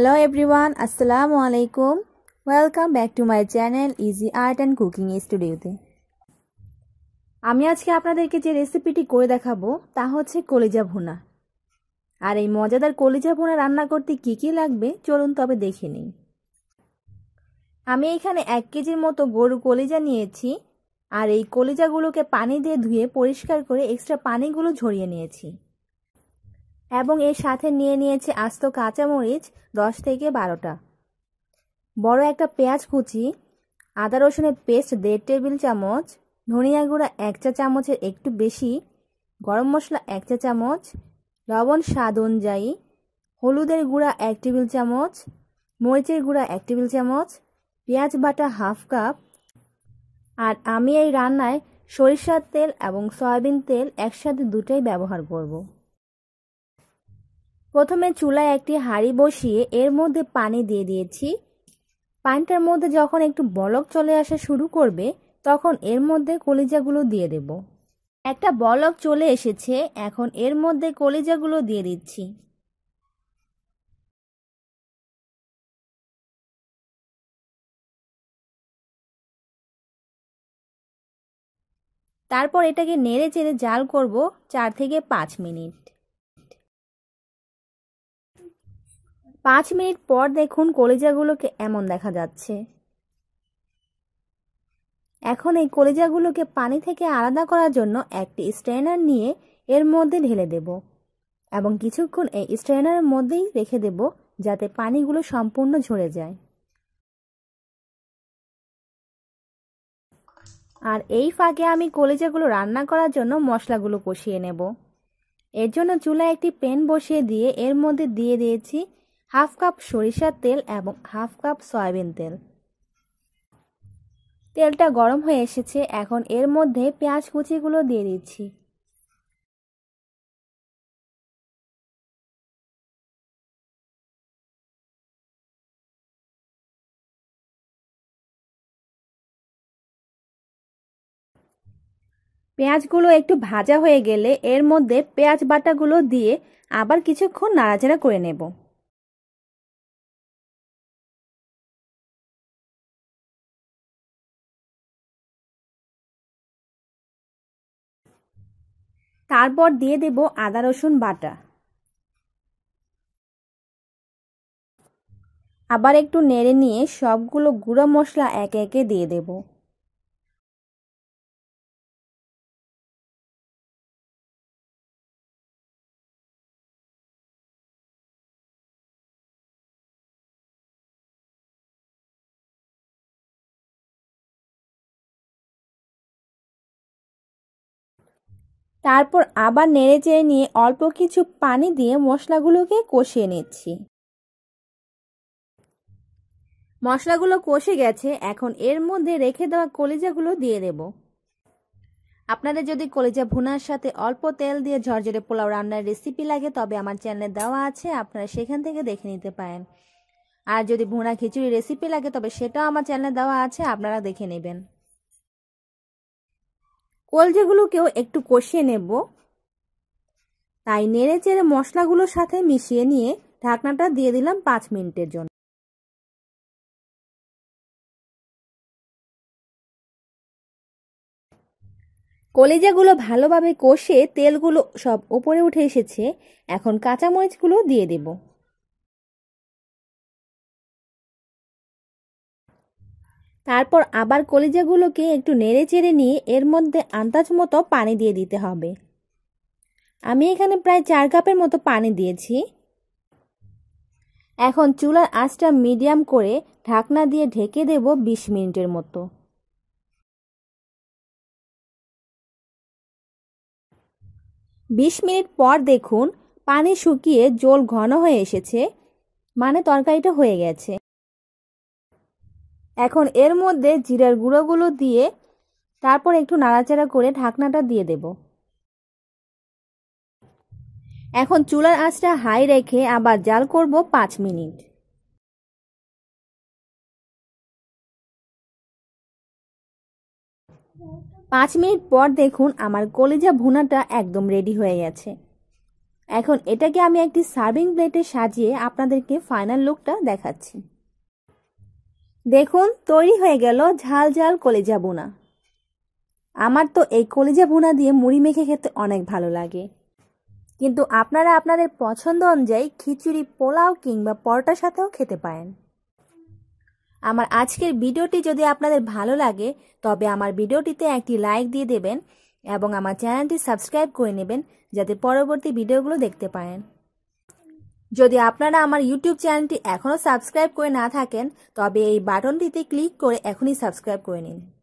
hello everyone আসসালামু আলাইকুম welcome back to my channel easy art and cooking স্টুডিওতে আমি আজকে আপনাদেরকে যে রেসিপিটি করে দেখাবো তা হচ্ছে কলিজা ভুনা আর এই মজাদার কলিজা ভুনা রান্না করতে কি কি লাগবে চলুন তবে দেখে নিই আমি এখানে এক কেজির মতো গরু কলিজা নিয়েছি আর এই কলিজাগুলোকে পানি দিয়ে ধুয়ে পরিষ্কার করে এক্সট্রা পানিগুলো ঝরিয়ে নিয়েছি এবং এর সাথে নিয়ে নিয়েছি আস্ত কাঁচামরিচ দশ থেকে বারোটা বড় একটা পেঁয়াজ কুচি আদা রসুনের পেস্ট দেড় টেবিল চামচ ধনিয়া গুঁড়া এক চা চামচের একটু বেশি গরম মশলা এক চা চামচ লবণ স্বাদ অনুযায়ী হলুদের গুঁড়া এক টেবিল চামচ মরিচের গুঁড়া এক টেবিল চামচ পেঁয়াজ বাটা হাফ কাপ আর আমি এই রান্নায় সরিষার তেল এবং সয়াবিন তেল একসাথে দুটোই ব্যবহার করব প্রথমে চুলায় একটি হাঁড়ি বসিয়ে এর মধ্যে পানি দিয়ে দিয়েছি পানিটার মধ্যে যখন একটু বলক চলে আসা শুরু করবে তখন এর মধ্যে কলিজাগুলো দিয়ে দেব একটা বলক চলে এসেছে এখন এর মধ্যে কলিজাগুলো দিয়ে দিচ্ছি তারপর এটাকে নেড়ে চেড়ে জাল করব চার থেকে পাঁচ মিনিট পাঁচ মিনিট পর দেখুন কলিজাগুলোকে এমন দেখা যাচ্ছে এখন এই কলিজাগুলোকে পানি থেকে আলাদা করার জন্য একটি স্ট্রেনার নিয়ে এর মধ্যে ঢেলে দেব এবং কিছুক্ষণ এই স্ট্রেনারের মধ্যেই রেখে দেব যাতে পানিগুলো সম্পূর্ণ ঝরে যায় আর এই ফাঁকে আমি কলিজাগুলো রান্না করার জন্য মশলাগুলো কষিয়ে নেব এর জন্য চুলায় একটি প্যান বসিয়ে দিয়ে এর মধ্যে দিয়ে দিয়েছি হাফ কাপ সরিষার তেল এবং হাফ কাপ সয়াবিন তেল তেলটা গরম হয়ে এসেছে এখন এর মধ্যে পেঁয়াজ কুচিগুলো দিয়ে দিচ্ছি পেঁয়াজগুলো একটু ভাজা হয়ে গেলে এর মধ্যে পেঁয়াজ বাটাগুলো দিয়ে আবার কিছুক্ষণ নাড়াচাড়া করে নেব তারপর দিয়ে দেব আদা রসুন বাটা আবার একটু নেড়ে নিয়ে সবগুলো গুঁড়ো মশলা একে একে দিয়ে দেবো তারপর আবার নেড়ে চেড়ে নিয়ে অল্প কিছু পানি দিয়ে মশলাগুলোকে কষিয়ে নিচ্ছি মশলাগুলো কষে গেছে এখন এর মধ্যে রেখে দেওয়া কলিজাগুলো দিয়ে দেব আপনাদের যদি কলিজা ভুনার সাথে অল্প তেল দিয়ে ঝরঝরে পোলাও রান্নার রেসিপি লাগে তবে আমার চ্যানেলে দেওয়া আছে আপনারা সেখান থেকে দেখে নিতে পারেন আর যদি ভুনা খিচুড়ি রেসিপি লাগে তবে সেটাও আমার চ্যানেলে দেওয়া আছে আপনারা দেখে নেবেন কলজাগুলোকেও একটু কষিয়ে নেব তাই নেড়ে চেড়ে মশলাগুলোর সাথে মিশিয়ে নিয়ে ঢাকনাটা দিয়ে দিলাম পাঁচ মিনিটের জন্য কলেজাগুলো ভালোভাবে কষে তেলগুলো সব ওপরে উঠে এসেছে এখন কাঁচামরিচগুলো দিয়ে দেবো তারপর আবার কলিজাগুলোকে একটু নেড়ে চেড়ে নিয়ে এর মধ্যে আন্দাজ মতো পানি দিয়ে দিতে হবে আমি এখানে প্রায় চার কাপের মতো পানি দিয়েছি এখন চুলার আঁচটা মিডিয়াম করে ঢাকনা দিয়ে ঢেকে দেব ২০ মিনিটের মতো বিশ মিনিট পর দেখুন পানি শুকিয়ে জল ঘন হয়ে এসেছে মানে তরকারিটা হয়ে গেছে এখন এর মধ্যে জিরার গুঁড়োগুলো দিয়ে তারপর একটু নাড়াচাড়া করে ঢাকনাটা দিয়ে দেব এখন চুলার আঁচটা হাই রেখে আবার জাল করব পাঁচ মিনিট পাঁচ মিনিট পর দেখুন আমার কলিজা ভুনাটা একদম রেডি হয়ে গেছে এখন এটাকে আমি একটি সার্ভিং প্লেটে সাজিয়ে আপনাদেরকে ফাইনাল লুকটা দেখাচ্ছি দেখুন তৈরি হয়ে গেল ঝাল ঝাল কলেজা বোনা আমার তো এই কলেজা বোনা দিয়ে মুড়ি মেখে খেতে অনেক ভালো লাগে কিন্তু আপনারা আপনাদের পছন্দ অনুযায়ী খিচুড়ি পোলাও কিংবা পরোটার সাথেও খেতে পারেন আমার আজকের ভিডিওটি যদি আপনাদের ভালো লাগে তবে আমার ভিডিওটিতে একটি লাইক দিয়ে দেবেন এবং আমার চ্যানেলটি সাবস্ক্রাইব করে নেবেন যাতে পরবর্তী ভিডিওগুলো দেখতে পারেন যদি আপনারা আমার ইউটিউব চ্যানেলটি এখনও সাবস্ক্রাইব করে না থাকেন তবে এই বাটনটিতে ক্লিক করে এখনই সাবস্ক্রাইব করে নিন